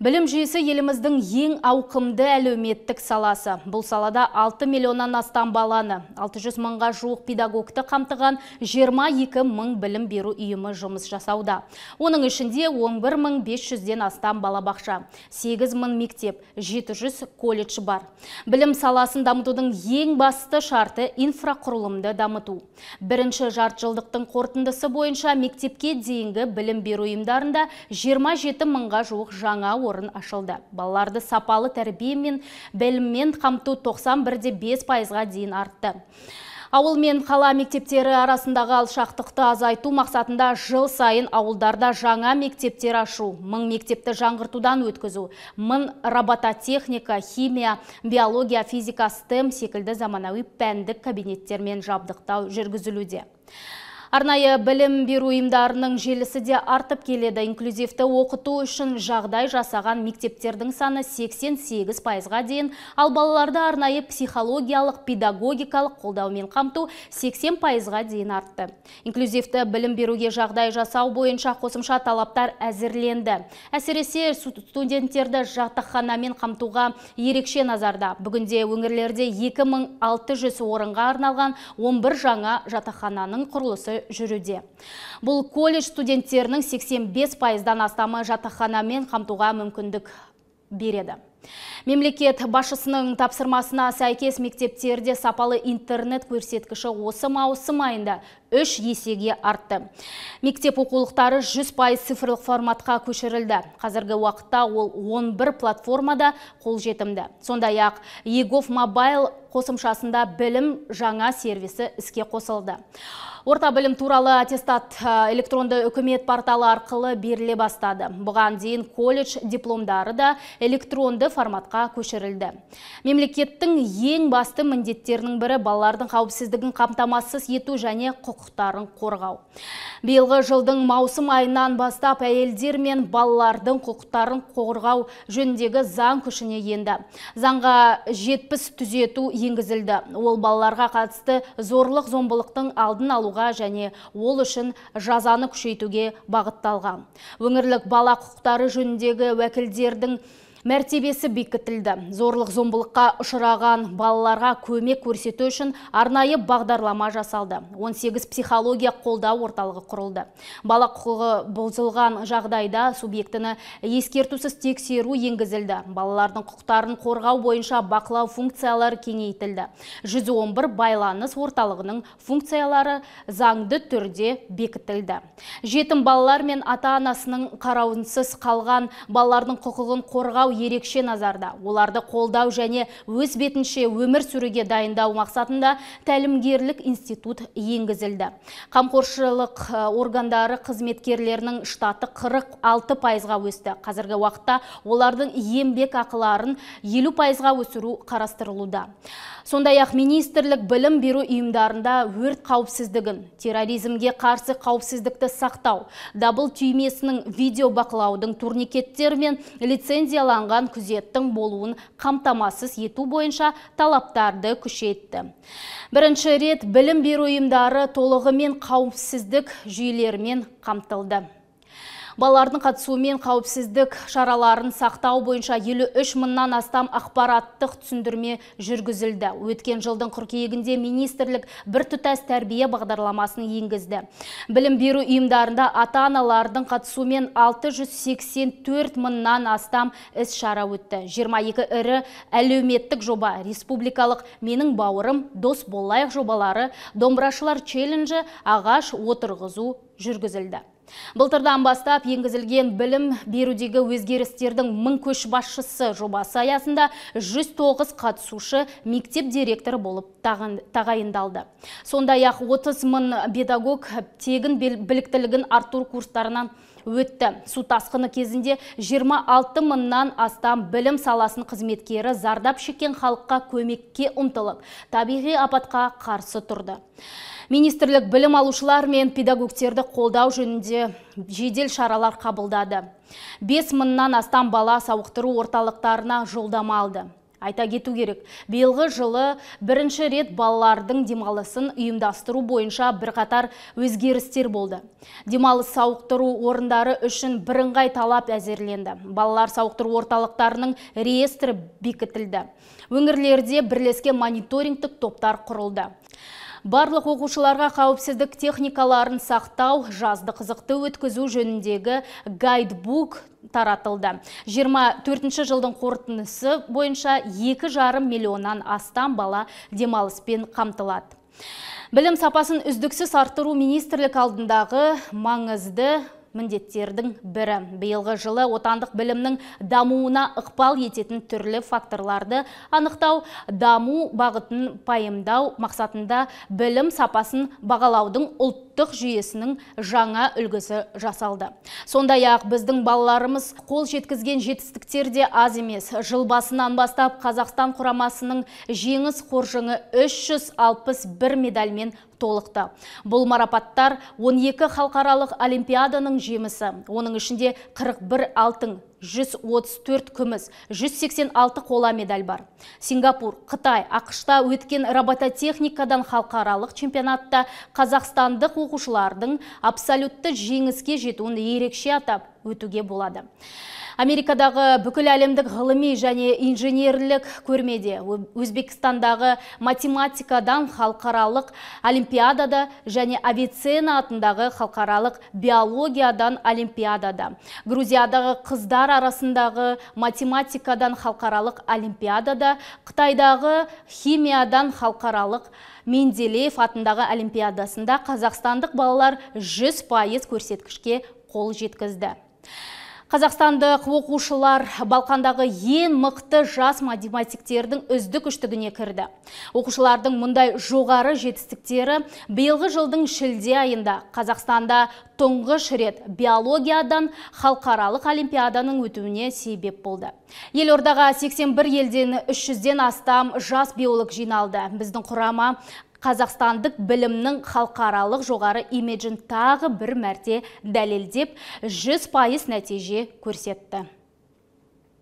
Білім жүйесі еліміздің ең ауқымды әлеуметтік саласы. Бұл салада 6 миллионнан астам баланы, 600 мыңға жуық педагогты қамтыған 22 мың білім беру үйімі жұмыс жасауда. Оның ішінде 11500-ден астам балабақша, 8 мың мектеп, 700 колледж бар. Білім саласын дамытудың ең басты шарты инфрақұрылымды дамыту. Бірінші жарт жылдықтың қортындысы бойынша мектепке дейінгі білім беру ұйымдарында 27 мыңға жуық жаңа орын ашылды балаларды сапалы тәрбие мен біліммен қамту 91,5 пайызға дейін артты ауыл мен қала мектептері арасындағы алшақтықты азайту мақсатында жыл сайын ауылдарда жаңа мектептер ашу мың мектепті жаңғыртудан өткізу мың робототехника химия биология физика стем секілді заманауи пәндік кабинеттермен жабдықтау жүргізілуде Арнайы білім беру ұйымдарының желісі де артып келеді. Инклюзивті оқыту үшін жағдай жасаған мектептердің саны 88 пайызға дейін, ал балаларды арнайы психологиялық, педагогикалық қолдаумен қамту 80 пайызға дейін артты. Инклюзивті білім беруге жағдай жасау бойынша қосымша талаптар әзірленді. Әсіресе студенттерді жатақханамен қамтуға ерекше назарда. Бүгінде өңірлерде 2600 орынға арналған 11 жаңа жатақхананың құрылысы жүруде бұл колледж студенттерінің 85 пайыздан астамы жатақханамен қамтуға мүмкіндік береді мемлекет башысының тапсырмасына сәйкес мектептерде сапалы интернет көрсеткіші осы маусым айында үш есеге артты мектеп оқулықтары 100 пайыз цифрлық форматқа көшірілді қазіргі уақытта ол 11 платформада қол жетімді. сондай ақ егов мобайл қосымшасында білім жаңа сервисі іске қосылды орта білім туралы аттестат электронды үкімет порталы арқылы беріле бастады бұған дейін колледж дипломдары да электронды форматқа көшірілді мемлекеттің ең басты міндеттерінің бірі балалардың қауіпсіздігін қамтамасыз ету және құқықтарын қорғау биылғы жылдың маусым айынан бастап әйелдер мен балалардың құқықтарын қорғау жөніндегі заң күшіне енді заңға жетпіс түзету енгізілді ол балаларға қатысты зорлық зомбылықтың алдын алуға және ол үшін жазаны күшейтуге бағытталған өңірлік бала құқықтары жөніндегі уәкілдердің мәртебесі бекітілді. Зорлық зомбылыққа ұшыраған балаларға көмек көрсету үшін арнайы бағдарлама жасалды. 18 психология қолдау орталығы құрылды. Бала құқығы бұзылған жағдайда субъектіні ескертусіз тексеру енгізілді. Балалардың құқықтарын қорғау бойынша бақылау функциялары кеңейтілді. 111 байланыс орталығының функциялары заңды түрде бекітілді. Жетім балалар мен ата-анасының қарауынсыз қалған балалардың құқығын қорғау ерекше назарда оларды қолдау және өз бетінше өмір сүруге дайындау мақсатында тәлімгерлік институт енгізілді қамқоршылық органдары қызметкерлерінің штаты 46 пайызға өсті қазіргі уақытта олардың ембек ақыларын елу пайызға өсіру қарастырылуда сондай ақ министрлік білім беру ұйымдарында өрт қауіпсіздігін терроризмге қарсы қауіпсіздікті сақтау дабыл түймесінің бақылаудың турникеттер мен лицензиялар қабылданған күзеттің болуын қамтамасыз ету бойынша талаптарды күшетті. Бірінші рет білім беру ұйымдары толығымен қауіпсіздік жүйелерімен қамтылды балалардың қатысуымен қауіпсіздік шараларын сақтау бойынша 53 мыңнан астам ақпараттық түсіндірме жүргізілді өткен жылдың қыркүйегінде министрлік бір тұтас тәрбие бағдарламасын енгізді білім беру ұйымдарында ата аналардың қатысуымен 684 мыңнан астам іс шара өтті 22 ірі әлеуметтік жоба республикалық менің бауырым дос болайық жобалары домбырашылар челленджі ағаш отырғызу жүргізілді Былтырдан бастап еңгізілген білім берудегі өзгерістердің мың көшбасшысы жобасы аясында 109 қатысушы мектеп директоры болып тағайындалды. Сондай ақ 30 мың педагог тегін біліктілігін артур курстарынан өтті. Су тасқыны кезінде 26 мыңнан астам білім саласын қызметкері зардап шеккен халыққа көмекке ұмтылып, табиғи апатқа қарсы тұрды. Министрлік білім алушылар мен педагогтерді қолдау жөнінде жедел шаралар қабылдады. 5 мыңнан астам бала сауықтыру орталықтарына жолдама алды. Айта кету керек. Биылғы жылы бірінші рет балалардың демалысын ұйымдастыру бойынша бірқатар өзгерістер болды. Демалыс сауықтыру орындары үшін бірыңғай талап әзірленді. Балалар сауықтыру орталықтарының реестрі бекітілді. Өңірлерде бірлескен мониторингтік топтар құрылды. Барлық оқушыларға қауіпсіздік техникаларын сақтау, жазды қызықты өткізу жөніндегі гайдбук таратылды 24 жылдың қорытындысы бойынша 2,5 миллионнан астам бала демалыспен қамтылады білім сапасын үздіксіз арттыру министрлік алдындағы маңызды міндеттердің бірі биылғы жылы отандық білімнің дамуына ықпал ететін түрлі факторларды анықтау даму бағытын пайымдау мақсатында білім сапасын бағалаудың ұлттық жүйесінің жаңа үлгісі жасалды сондай ақ біздің балаларымыз қол жеткізген жетістіктер аз емес жыл басынан бастап қазақстан құрамасының жеңіс қоржыңы 361 медальмен толықты бұл марапаттар 12 халықаралық олимпиаданың жемісі оның ішінде 41 алтын 134 күміс, 186 қола медаль бар. Сингапур, Қытай, Ақшта өткен робототехникадан халықаралық чемпионатта қазақстандық оқушылардың абсолютті жеңіске жетуін ерекше атап өтуге болады. Америкадағы бүкіл әлемдік ғылыми және инженерлік көрмеде Өзбекистандағы математикадан халықаралық олимпиадада және авицена атындағы халықаралық биологиядан олимпиадада. Грузиядағы қыздар арасындағы математикадан халықаралық олимпиадада, Қытайдағы химиядан халықаралық Менделеев атындағы олимпиадасында қазақстандық балалар 100 көрсеткішке қол жеткізді. Қазақстандық оқушылар Балқандағы ең мықты жас математиктердің үздік үштігіне кірді. Оқушылардың мұндай жоғары жетістіктері бейлғы жылдың шілде айында Қазақстанда тұңғыш шірет биологиядан халықаралық олимпиаданың өтуіне себеп болды. Ел ордаға 81 елден 300-ден астам жас биолог жиналды. Біздің құрама қазақстандық білімнің халықаралық жоғары имиджін тағы бір мәрте дәлелдеп 100 нәтиже көрсетті